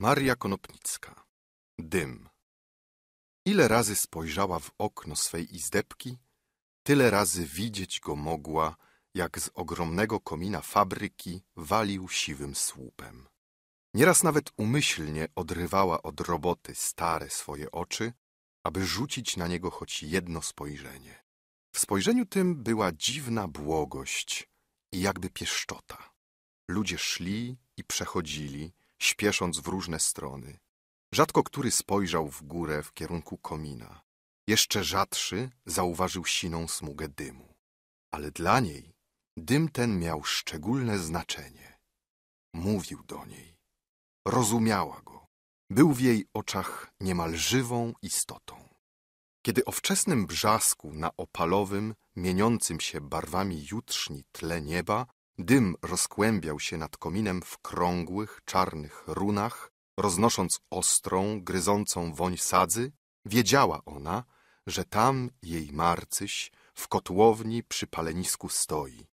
Maria Konopnicka. Dym. Ile razy spojrzała w okno swej izdebki, tyle razy widzieć go mogła, jak z ogromnego komina fabryki walił siwym słupem. Nieraz nawet umyślnie odrywała od roboty stare swoje oczy, aby rzucić na niego choć jedno spojrzenie. W spojrzeniu tym była dziwna błogość i jakby pieszczota. Ludzie szli i przechodzili, śpiesząc w różne strony. Rzadko który spojrzał w górę w kierunku komina. Jeszcze rzadszy zauważył siną smugę dymu. Ale dla niej dym ten miał szczególne znaczenie. Mówił do niej. Rozumiała go. Był w jej oczach niemal żywą istotą. Kiedy o wczesnym brzasku na opalowym, mieniącym się barwami jutrzni tle nieba Dym rozkłębiał się nad kominem w krągłych, czarnych runach, roznosząc ostrą, gryzącą woń sadzy. Wiedziała ona, że tam jej Marcyś w kotłowni przy palenisku stoi.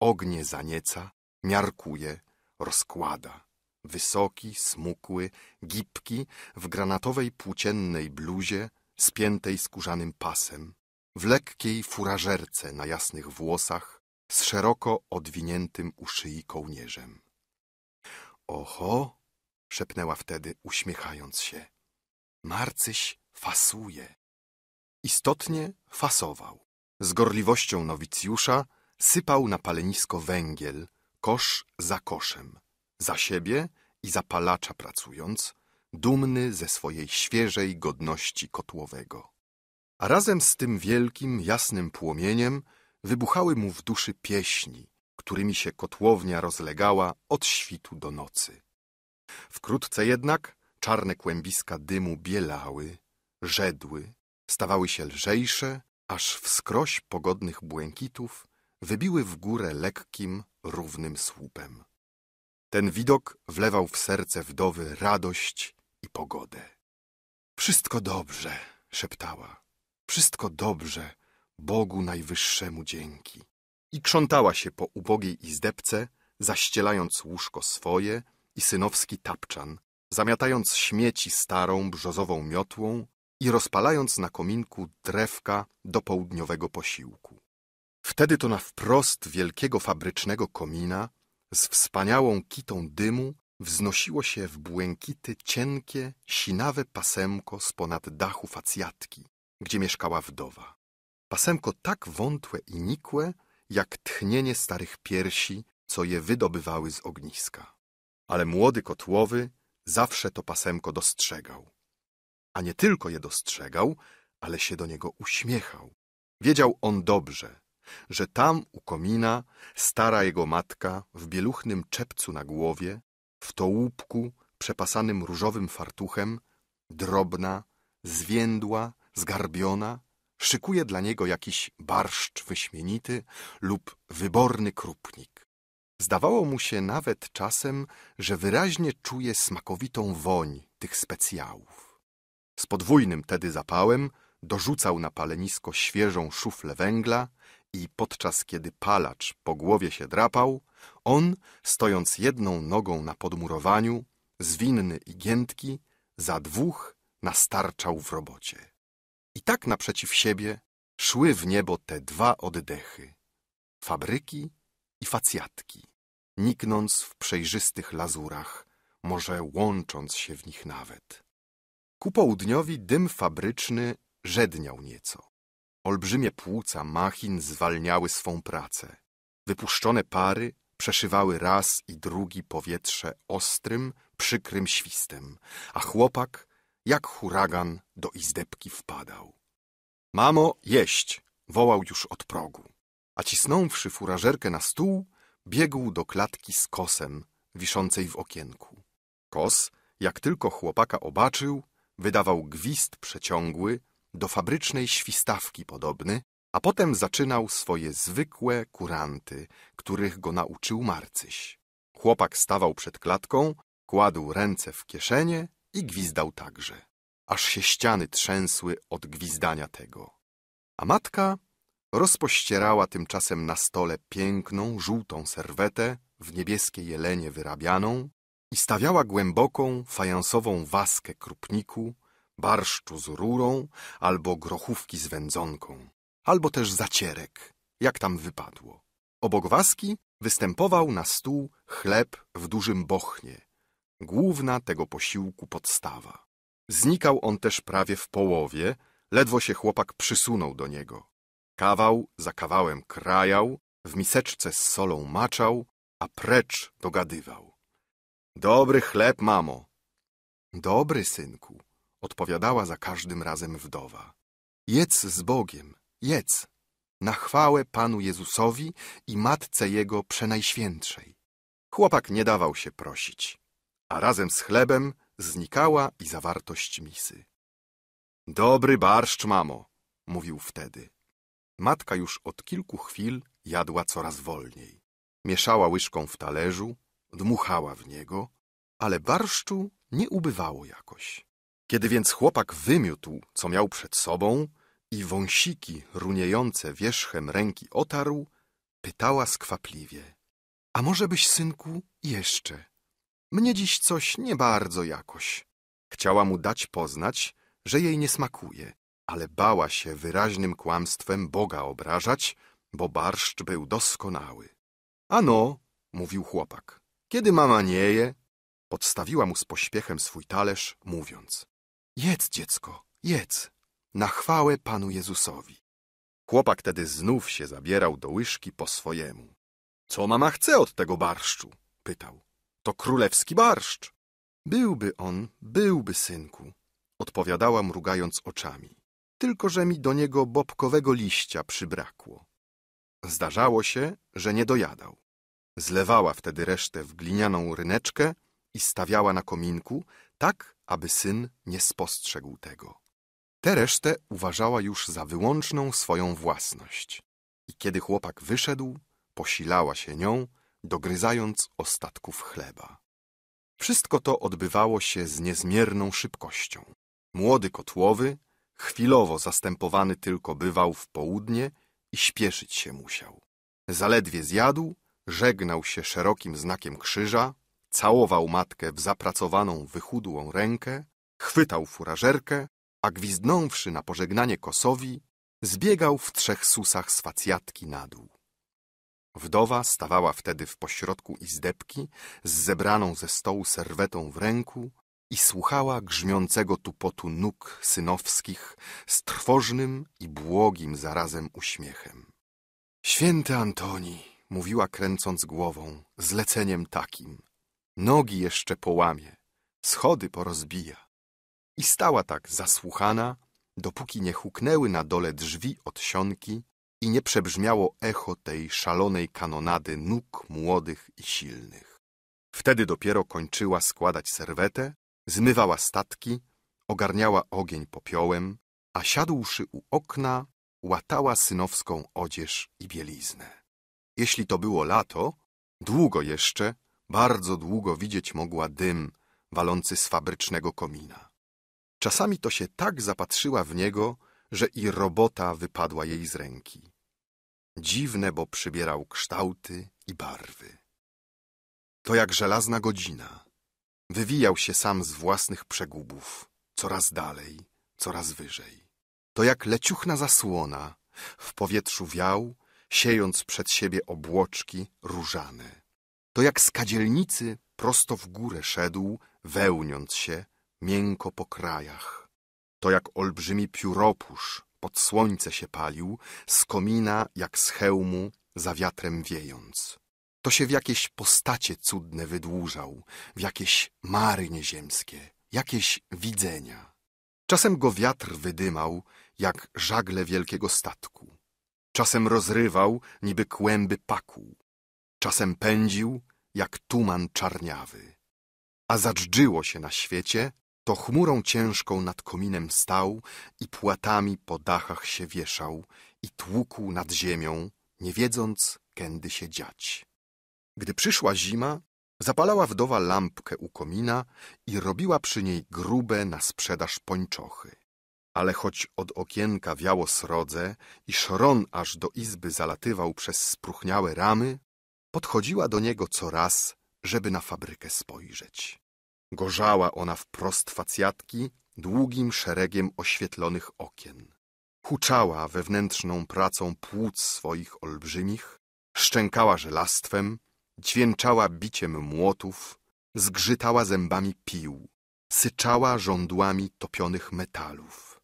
Ognie zanieca, miarkuje, rozkłada. Wysoki, smukły, gipki, w granatowej płóciennej bluzie, spiętej skórzanym pasem, w lekkiej furażerce na jasnych włosach, z szeroko odwiniętym u szyi kołnierzem. Oho, szepnęła wtedy, uśmiechając się. Marcyś fasuje. Istotnie fasował. Z gorliwością nowicjusza sypał na palenisko węgiel, kosz za koszem. Za siebie i za palacza pracując, dumny ze swojej świeżej godności kotłowego. A razem z tym wielkim, jasnym płomieniem wybuchały mu w duszy pieśni, którymi się kotłownia rozlegała od świtu do nocy. Wkrótce jednak czarne kłębiska dymu bielały, rzedły, stawały się lżejsze, aż wskroś pogodnych błękitów wybiły w górę lekkim, równym słupem. Ten widok wlewał w serce wdowy radość i pogodę. Wszystko dobrze, szeptała. Wszystko dobrze, Bogu Najwyższemu dzięki. I krzątała się po ubogiej izdebce, zaścielając łóżko swoje i synowski tapczan, zamiatając śmieci starą brzozową miotłą i rozpalając na kominku drewka do południowego posiłku. Wtedy to na wprost wielkiego fabrycznego komina z wspaniałą kitą dymu wznosiło się w błękity cienkie, sinawe pasemko z ponad dachu facjatki, gdzie mieszkała wdowa. Pasemko tak wątłe i nikłe, jak tchnienie starych piersi, co je wydobywały z ogniska. Ale młody kotłowy zawsze to pasemko dostrzegał. A nie tylko je dostrzegał, ale się do niego uśmiechał. Wiedział on dobrze, że tam u komina stara jego matka w bieluchnym czepcu na głowie, w tołupku przepasanym różowym fartuchem, drobna, zwiędła, zgarbiona, szykuje dla niego jakiś barszcz wyśmienity lub wyborny krupnik. Zdawało mu się nawet czasem, że wyraźnie czuje smakowitą woń tych specjałów. Z podwójnym tedy zapałem dorzucał na palenisko świeżą szuflę węgla i podczas kiedy palacz po głowie się drapał, on, stojąc jedną nogą na podmurowaniu, zwinny i giętki, za dwóch nastarczał w robocie. I tak naprzeciw siebie szły w niebo te dwa oddechy, fabryki i facjatki, niknąc w przejrzystych lazurach, może łącząc się w nich nawet. Ku południowi dym fabryczny żedniał nieco. Olbrzymie płuca machin zwalniały swą pracę. Wypuszczone pary przeszywały raz i drugi powietrze ostrym, przykrym świstem, a chłopak jak huragan do izdebki wpadał. Mamo, jeść! wołał już od progu, a cisnąwszy furażerkę na stół, biegł do klatki z kosem wiszącej w okienku. Kos, jak tylko chłopaka obaczył, wydawał gwizd przeciągły, do fabrycznej świstawki podobny, a potem zaczynał swoje zwykłe kuranty, których go nauczył Marcyś. Chłopak stawał przed klatką, kładł ręce w kieszenie i gwizdał także, aż się ściany trzęsły od gwizdania tego. A matka rozpościerała tymczasem na stole piękną, żółtą serwetę w niebieskie jelenie wyrabianą i stawiała głęboką, fajansową waskę krupniku, barszczu z rurą albo grochówki z wędzonką, albo też zacierek, jak tam wypadło. Obok waski występował na stół chleb w dużym bochnie, główna tego posiłku podstawa. Znikał on też prawie w połowie, ledwo się chłopak przysunął do niego. Kawał za kawałem krajał, w miseczce z solą maczał, a precz dogadywał. Dobry chleb, mamo. Dobry, synku, odpowiadała za każdym razem wdowa. Jedz z Bogiem, jedz, na chwałę Panu Jezusowi i Matce Jego Przenajświętszej. Chłopak nie dawał się prosić a razem z chlebem znikała i zawartość misy. Dobry barszcz, mamo, mówił wtedy. Matka już od kilku chwil jadła coraz wolniej. Mieszała łyżką w talerzu, dmuchała w niego, ale barszczu nie ubywało jakoś. Kiedy więc chłopak wymiótł, co miał przed sobą i wąsiki runiejące wierzchem ręki otarł, pytała skwapliwie. A może byś, synku, jeszcze? Mnie dziś coś nie bardzo jakoś. Chciała mu dać poznać, że jej nie smakuje, ale bała się wyraźnym kłamstwem Boga obrażać, bo barszcz był doskonały. Ano, mówił chłopak, kiedy mama nie je? Podstawiła mu z pośpiechem swój talerz, mówiąc. Jedz, dziecko, jedz, na chwałę Panu Jezusowi. Chłopak tedy znów się zabierał do łyżki po swojemu. Co mama chce od tego barszczu? pytał to królewski barszcz. Byłby on, byłby, synku, odpowiadała mrugając oczami. Tylko, że mi do niego bobkowego liścia przybrakło. Zdarzało się, że nie dojadał. Zlewała wtedy resztę w glinianą ryneczkę i stawiała na kominku, tak, aby syn nie spostrzegł tego. Tę resztę uważała już za wyłączną swoją własność. I kiedy chłopak wyszedł, posilała się nią, dogryzając ostatków chleba. Wszystko to odbywało się z niezmierną szybkością. Młody kotłowy, chwilowo zastępowany tylko bywał w południe i śpieszyć się musiał. Zaledwie zjadł, żegnał się szerokim znakiem krzyża, całował matkę w zapracowaną, wychudłą rękę, chwytał furażerkę, a gwizdnąwszy na pożegnanie kosowi, zbiegał w trzech susach z facjatki na dół. Wdowa stawała wtedy w pośrodku izdebki z zebraną ze stołu serwetą w ręku i słuchała grzmiącego tupotu nóg synowskich z trwożnym i błogim zarazem uśmiechem. Święty Antoni, mówiła kręcąc głową, zleceniem takim. Nogi jeszcze połamie, schody porozbija. I stała tak zasłuchana, dopóki nie huknęły na dole drzwi od sionki i nie przebrzmiało echo tej szalonej kanonady nóg młodych i silnych. Wtedy dopiero kończyła składać serwetę, zmywała statki, ogarniała ogień popiołem, a siadłszy u okna, łatała synowską odzież i bieliznę. Jeśli to było lato, długo jeszcze, bardzo długo widzieć mogła dym walący z fabrycznego komina. Czasami to się tak zapatrzyła w niego, że i robota wypadła jej z ręki. Dziwne, bo przybierał kształty i barwy. To jak żelazna godzina. Wywijał się sam z własnych przegubów, coraz dalej, coraz wyżej. To jak leciuchna zasłona, w powietrzu wiał, siejąc przed siebie obłoczki różane. To jak z kadzielnicy prosto w górę szedł, wełniąc się miękko po krajach to jak olbrzymi pióropusz pod słońce się palił, z komina jak z hełmu za wiatrem wiejąc. To się w jakieś postacie cudne wydłużał, w jakieś mary nieziemskie, jakieś widzenia. Czasem go wiatr wydymał, jak żagle wielkiego statku. Czasem rozrywał, niby kłęby paku. Czasem pędził, jak tuman czarniawy. A zadrżyło się na świecie, to chmurą ciężką nad kominem stał i płatami po dachach się wieszał i tłukł nad ziemią, nie wiedząc, kędy się dziać. Gdy przyszła zima, zapalała wdowa lampkę u komina i robiła przy niej grube na sprzedaż pończochy. Ale choć od okienka wiało srodze i szron aż do izby zalatywał przez spróchniałe ramy, podchodziła do niego co raz, żeby na fabrykę spojrzeć. Gorzała ona wprost facjatki długim szeregiem oświetlonych okien. Huczała wewnętrzną pracą płuc swoich olbrzymich, szczękała żelastwem, dźwięczała biciem młotów, zgrzytała zębami pił, syczała żądłami topionych metalów.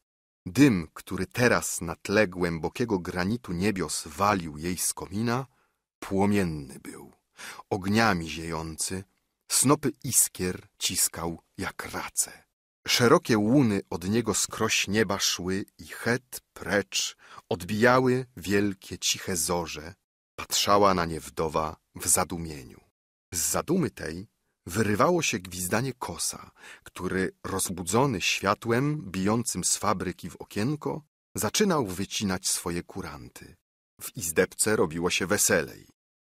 Dym, który teraz na tle głębokiego granitu niebios walił jej z komina, płomienny był, ogniami ziejący, Snopy iskier ciskał jak race. Szerokie łuny od niego skroś nieba szły i het precz odbijały wielkie ciche zorze. Patrzała na nie wdowa w zadumieniu. Z zadumy tej wyrywało się gwizdanie kosa, który rozbudzony światłem bijącym z fabryki w okienko zaczynał wycinać swoje kuranty. W izdebce robiło się weselej.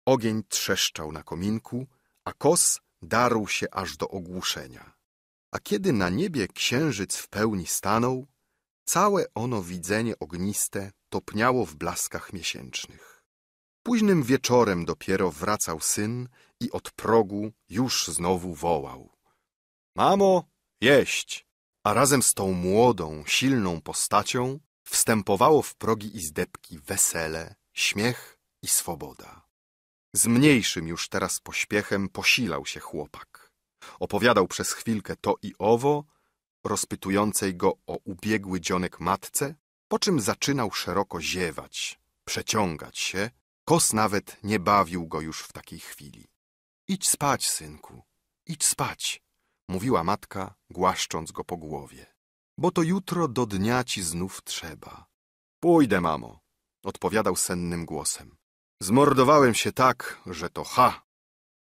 Ogień trzeszczał na kominku, a kos darł się aż do ogłuszenia. A kiedy na niebie księżyc w pełni stanął, całe ono widzenie ogniste topniało w blaskach miesięcznych. Późnym wieczorem dopiero wracał syn i od progu już znowu wołał. Mamo, jeść! A razem z tą młodą, silną postacią wstępowało w progi izdebki wesele, śmiech i swoboda. Z mniejszym już teraz pośpiechem posilał się chłopak. Opowiadał przez chwilkę to i owo, rozpytującej go o ubiegły dzionek matce, po czym zaczynał szeroko ziewać, przeciągać się. Kos nawet nie bawił go już w takiej chwili. Idź spać, synku, idź spać, mówiła matka, głaszcząc go po głowie. Bo to jutro do dnia ci znów trzeba. Pójdę, mamo, odpowiadał sennym głosem. Zmordowałem się tak, że to ha.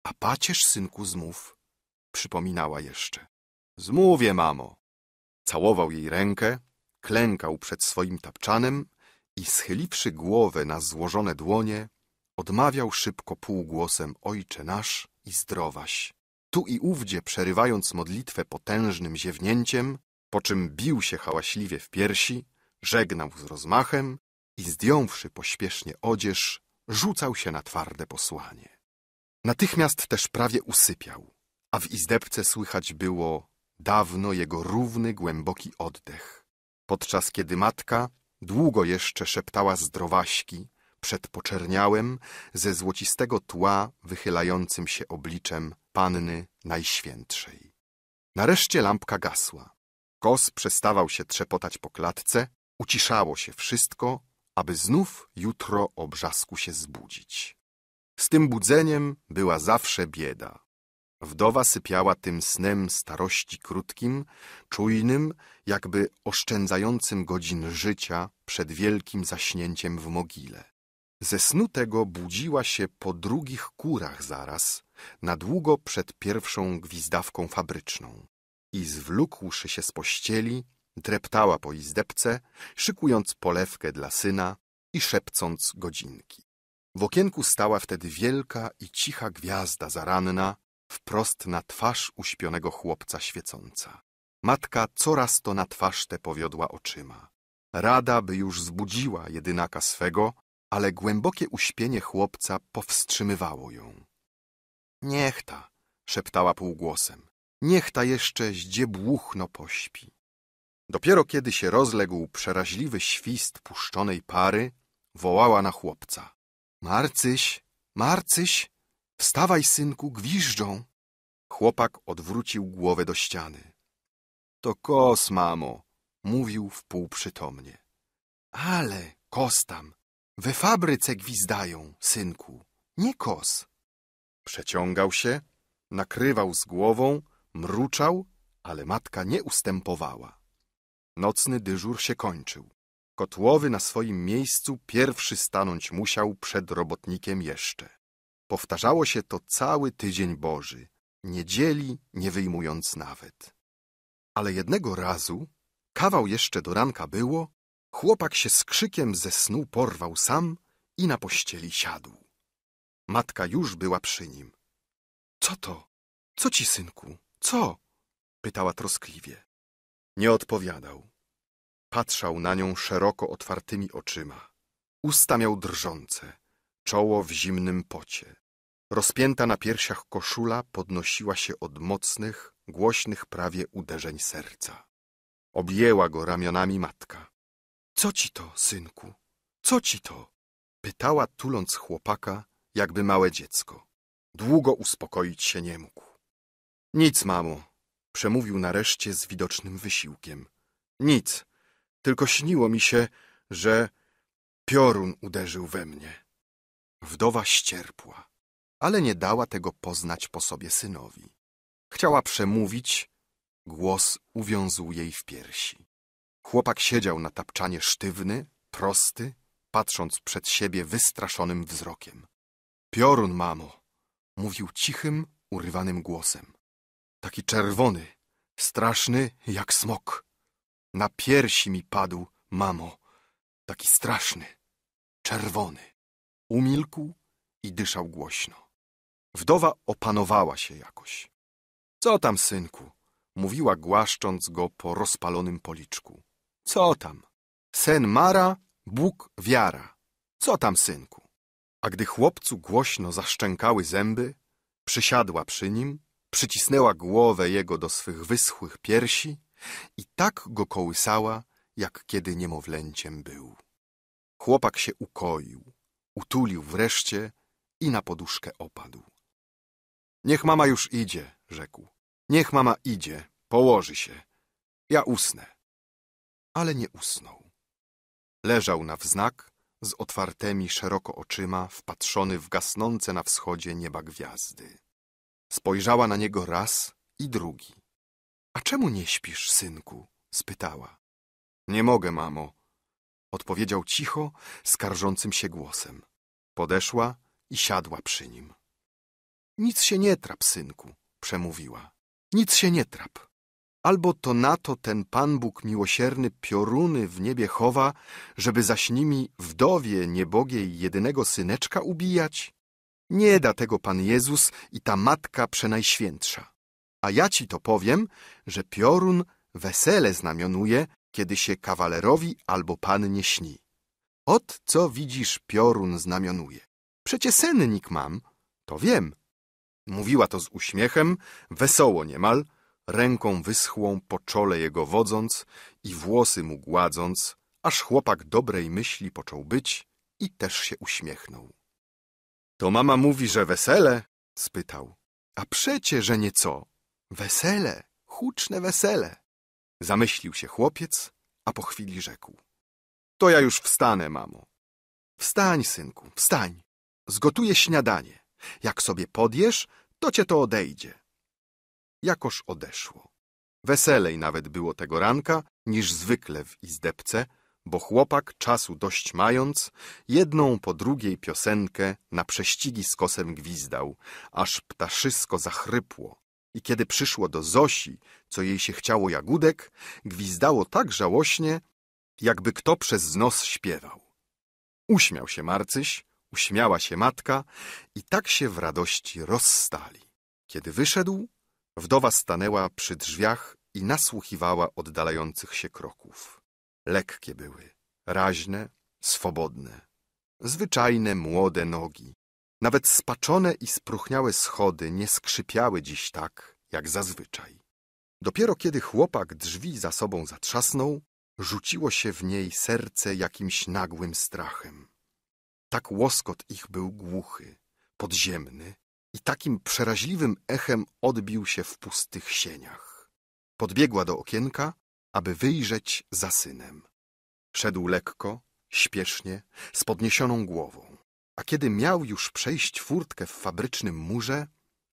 A pacierz, synku, zmów, przypominała jeszcze. Zmówię, mamo. Całował jej rękę, klękał przed swoim tapczanem i schyliwszy głowę na złożone dłonie, odmawiał szybko półgłosem Ojcze nasz i zdrowaś. Tu i ówdzie przerywając modlitwę potężnym ziewnięciem, po czym bił się hałaśliwie w piersi, żegnał z rozmachem i zdjąwszy pośpiesznie odzież, rzucał się na twarde posłanie. Natychmiast też prawie usypiał, a w izdebce słychać było dawno jego równy, głęboki oddech, podczas kiedy matka długo jeszcze szeptała zdrowaśki przed poczerniałem ze złocistego tła wychylającym się obliczem Panny Najświętszej. Nareszcie lampka gasła. Kos przestawał się trzepotać po klatce, uciszało się wszystko aby znów jutro o brzasku się zbudzić. Z tym budzeniem była zawsze bieda. Wdowa sypiała tym snem starości krótkim, czujnym, jakby oszczędzającym godzin życia przed wielkim zaśnięciem w mogile. Ze snu tego budziła się po drugich kurach zaraz, na długo przed pierwszą gwizdawką fabryczną. I zwlókłszy się z pościeli, dreptała po izdebce, szykując polewkę dla syna i szepcąc godzinki. W okienku stała wtedy wielka i cicha gwiazda zaranna, wprost na twarz uśpionego chłopca świecąca. Matka coraz to na twarz tę powiodła oczyma. Rada by już zbudziła jedynaka swego, ale głębokie uśpienie chłopca powstrzymywało ją. Niech ta, szeptała półgłosem, niech ta jeszcze zdziebłuchno pośpi. Dopiero kiedy się rozległ przeraźliwy świst puszczonej pary, wołała na chłopca. Marcyś, Marcyś, wstawaj synku, gwiżdżą. Chłopak odwrócił głowę do ściany. To kos, mamo, mówił wpółprzytomnie. Ale kos tam, we fabryce gwizdają, synku, nie kos. Przeciągał się, nakrywał z głową, mruczał, ale matka nie ustępowała. Nocny dyżur się kończył. Kotłowy na swoim miejscu pierwszy stanąć musiał przed robotnikiem jeszcze. Powtarzało się to cały tydzień Boży, niedzieli nie wyjmując nawet. Ale jednego razu, kawał jeszcze do ranka było, chłopak się z krzykiem ze snu porwał sam i na pościeli siadł. Matka już była przy nim. Co to? Co ci, synku? Co? pytała troskliwie. Nie odpowiadał. Patrzał na nią szeroko otwartymi oczyma. Usta miał drżące, czoło w zimnym pocie. Rozpięta na piersiach koszula podnosiła się od mocnych, głośnych prawie uderzeń serca. Objęła go ramionami matka. Co ci to, synku? Co ci to? Pytała tuląc chłopaka, jakby małe dziecko. Długo uspokoić się nie mógł. Nic, mamo, Przemówił nareszcie z widocznym wysiłkiem. Nic, tylko śniło mi się, że piorun uderzył we mnie. Wdowa ścierpła, ale nie dała tego poznać po sobie synowi. Chciała przemówić, głos uwiązł jej w piersi. Chłopak siedział na tapczanie sztywny, prosty, patrząc przed siebie wystraszonym wzrokiem. Piorun, mamo, mówił cichym, urywanym głosem taki czerwony, straszny jak smok. Na piersi mi padł, mamo, taki straszny, czerwony. Umilkł i dyszał głośno. Wdowa opanowała się jakoś. Co tam, synku? Mówiła głaszcząc go po rozpalonym policzku. Co tam? Sen mara, Bóg wiara. Co tam, synku? A gdy chłopcu głośno zaszczękały zęby, przysiadła przy nim Przycisnęła głowę jego do swych wyschłych piersi i tak go kołysała, jak kiedy niemowlęciem był. Chłopak się ukoił, utulił wreszcie i na poduszkę opadł. Niech mama już idzie, rzekł. Niech mama idzie, położy się. Ja usnę. Ale nie usnął. Leżał na wznak, z otwartymi szeroko oczyma, wpatrzony w gasnące na wschodzie nieba gwiazdy. Spojrzała na niego raz i drugi. A czemu nie śpisz, synku? spytała. Nie mogę, mamo, odpowiedział cicho, skarżącym się głosem. Podeszła i siadła przy nim. Nic się nie trap, synku, przemówiła. Nic się nie trap. Albo to na to ten Pan Bóg miłosierny pioruny w niebie chowa, żeby zaś nimi wdowie niebogiej jedynego syneczka ubijać, nie da tego Pan Jezus i ta Matka Przenajświętsza. A ja ci to powiem, że piorun wesele znamionuje, kiedy się kawalerowi albo pannie śni. Ot, co widzisz, piorun znamionuje. Przecie sennik mam, to wiem. Mówiła to z uśmiechem, wesoło niemal, ręką wyschłą po czole jego wodząc i włosy mu gładząc, aż chłopak dobrej myśli począł być i też się uśmiechnął. To mama mówi, że wesele? spytał. A przecie, że nieco. Wesele, huczne wesele. Zamyślił się chłopiec, a po chwili rzekł. To ja już wstanę, mamo. Wstań, synku, wstań. Zgotuję śniadanie. Jak sobie podjesz, to cię to odejdzie. Jakoż odeszło. Weselej nawet było tego ranka niż zwykle w izdebce, bo chłopak, czasu dość mając, jedną po drugiej piosenkę na prześcigi z kosem gwizdał, aż ptaszysko zachrypło. I kiedy przyszło do Zosi, co jej się chciało jagódek, gwizdało tak żałośnie, jakby kto przez nos śpiewał. Uśmiał się Marcyś, uśmiała się matka i tak się w radości rozstali. Kiedy wyszedł, wdowa stanęła przy drzwiach i nasłuchiwała oddalających się kroków. Lekkie były, raźne, swobodne. Zwyczajne, młode nogi. Nawet spaczone i spruchniałe schody nie skrzypiały dziś tak, jak zazwyczaj. Dopiero kiedy chłopak drzwi za sobą zatrzasnął, rzuciło się w niej serce jakimś nagłym strachem. Tak łoskot ich był głuchy, podziemny i takim przeraźliwym echem odbił się w pustych sieniach. Podbiegła do okienka aby wyjrzeć za synem. Szedł lekko, śpiesznie, z podniesioną głową, a kiedy miał już przejść furtkę w fabrycznym murze,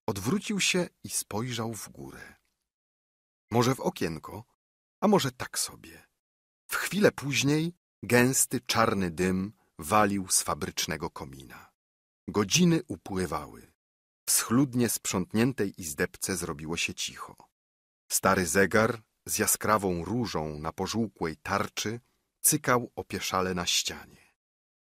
odwrócił się i spojrzał w górę. Może w okienko, a może tak sobie. W chwilę później gęsty, czarny dym walił z fabrycznego komina. Godziny upływały. W schludnie sprzątniętej izdebce zrobiło się cicho. Stary zegar z jaskrawą różą na pożółkłej tarczy cykał opieszale na ścianie.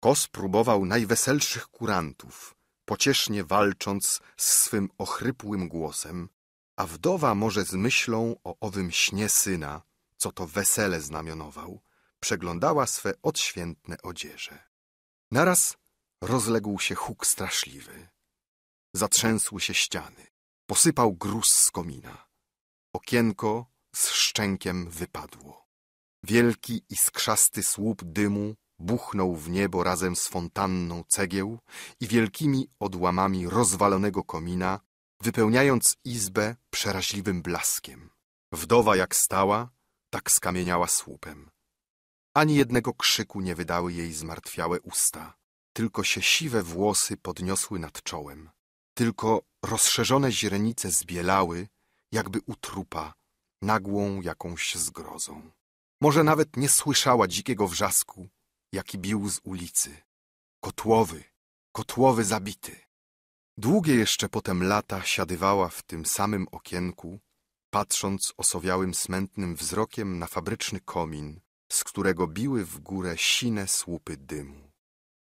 Kos próbował najweselszych kurantów, pociesznie walcząc z swym ochrypłym głosem, a wdowa może z myślą o owym śnie syna, co to wesele znamionował, przeglądała swe odświętne odzieże. Naraz rozległ się huk straszliwy. Zatrzęsły się ściany. Posypał gruz z komina. Okienko z szczękiem wypadło. Wielki iskrzasty słup dymu buchnął w niebo razem z fontanną cegieł i wielkimi odłamami rozwalonego komina, wypełniając izbę przeraźliwym blaskiem. Wdowa jak stała, tak skamieniała słupem. Ani jednego krzyku nie wydały jej zmartwiałe usta, tylko się siwe włosy podniosły nad czołem. Tylko rozszerzone źrenice zbielały, jakby u trupa, nagłą jakąś zgrozą. Może nawet nie słyszała dzikiego wrzasku, jaki bił z ulicy. Kotłowy, kotłowy zabity. Długie jeszcze potem lata siadywała w tym samym okienku, patrząc osowiałym smętnym wzrokiem na fabryczny komin, z którego biły w górę sine słupy dymu.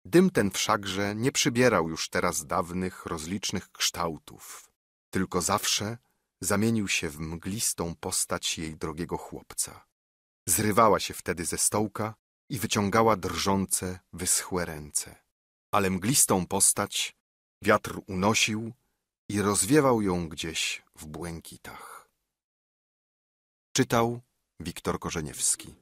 Dym ten wszakże nie przybierał już teraz dawnych, rozlicznych kształtów, tylko zawsze zamienił się w mglistą postać jej drogiego chłopca. Zrywała się wtedy ze stołka i wyciągała drżące, wyschłe ręce. Ale mglistą postać wiatr unosił i rozwiewał ją gdzieś w błękitach. Czytał Wiktor Korzeniewski